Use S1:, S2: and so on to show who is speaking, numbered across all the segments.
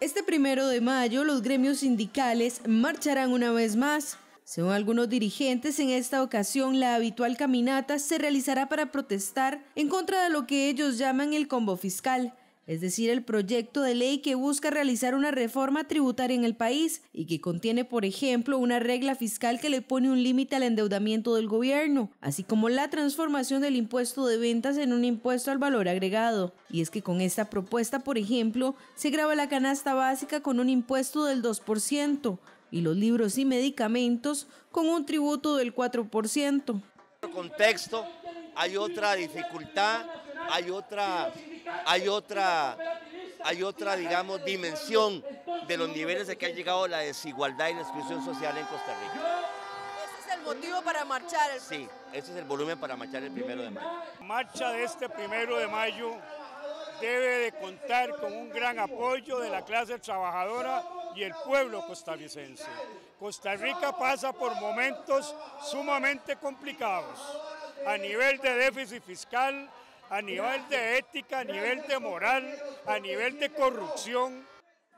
S1: Este primero de mayo los gremios sindicales marcharán una vez más. Según algunos dirigentes, en esta ocasión la habitual caminata se realizará para protestar en contra de lo que ellos llaman el combo fiscal, es decir, el proyecto de ley que busca realizar una reforma tributaria en el país y que contiene, por ejemplo, una regla fiscal que le pone un límite al endeudamiento del gobierno, así como la transformación del impuesto de ventas en un impuesto al valor agregado. Y es que con esta propuesta, por ejemplo, se graba la canasta básica con un impuesto del 2% y los libros y medicamentos con un tributo del 4%.
S2: En contexto hay otra dificultad hay otra, hay otra, hay otra, digamos, dimensión de los niveles de que ha llegado la desigualdad y la exclusión social en Costa Rica. Ese es el motivo para marchar. sí, ese es el volumen para marchar el primero de mayo.
S3: La marcha de este primero de mayo debe de contar con un gran apoyo de la clase trabajadora y el pueblo costarricense. Costa Rica pasa por momentos sumamente complicados a nivel de déficit fiscal, a nivel de ética, a nivel de moral, a nivel de corrupción.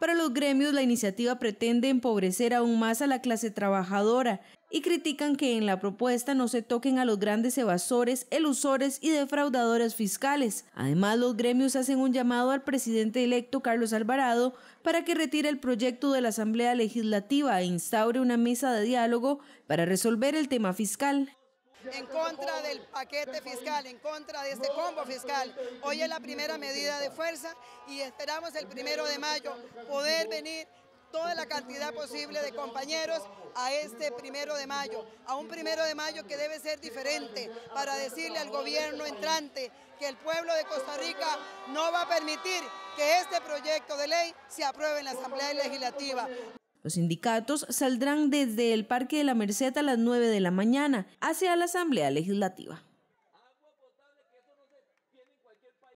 S1: Para los gremios, la iniciativa pretende empobrecer aún más a la clase trabajadora y critican que en la propuesta no se toquen a los grandes evasores, elusores y defraudadores fiscales. Además, los gremios hacen un llamado al presidente electo Carlos Alvarado para que retire el proyecto de la Asamblea Legislativa e instaure una mesa de diálogo para resolver el tema fiscal
S4: en contra del paquete fiscal, en contra de este combo fiscal. Hoy es la primera medida de fuerza y esperamos el primero de mayo poder venir toda la cantidad posible de compañeros a este primero de mayo, a un primero de mayo que debe ser diferente para decirle al gobierno entrante que el pueblo de Costa Rica no va a permitir que este proyecto de ley se apruebe en la Asamblea Legislativa.
S1: Los sindicatos saldrán desde el Parque de la Merced a las 9 de la mañana hacia la Asamblea Legislativa.